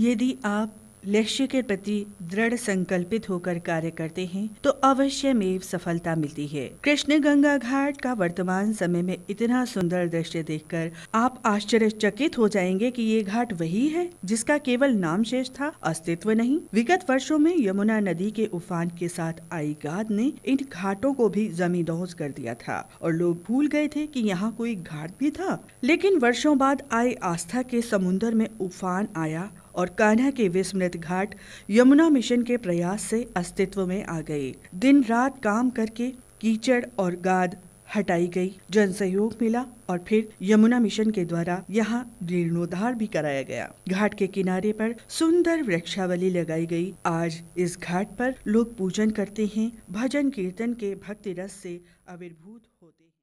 यदि आप लक्ष्य के प्रति दृढ़ संकल्पित होकर कार्य करते हैं तो अवश्य में सफलता मिलती है कृष्ण गंगा घाट का वर्तमान समय में इतना सुंदर दृश्य देखकर आप आश्चर्यचकित हो जाएंगे कि ये घाट वही है जिसका केवल नाम शेष था अस्तित्व नहीं विगत वर्षों में यमुना नदी के उफान के साथ आई गाद ने इन घाटों को भी जमींदोज कर दिया था और लोग भूल गए थे की यहाँ कोई घाट भी था लेकिन वर्षो बाद आई आस्था के समुन्दर में उफान आया और कान्हा के विस्मृत घाट यमुना मिशन के प्रयास से अस्तित्व में आ गए दिन रात काम करके कीचड़ और गाद हटाई गई जन सहयोग मिला और फिर यमुना मिशन के द्वारा यहाँ जीर्णोद्धार भी कराया गया घाट के किनारे पर सुंदर वृक्षावली लगाई गई आज इस घाट पर लोग पूजन करते हैं भजन कीर्तन के भक्ति रस से आविर्भूत होते हैं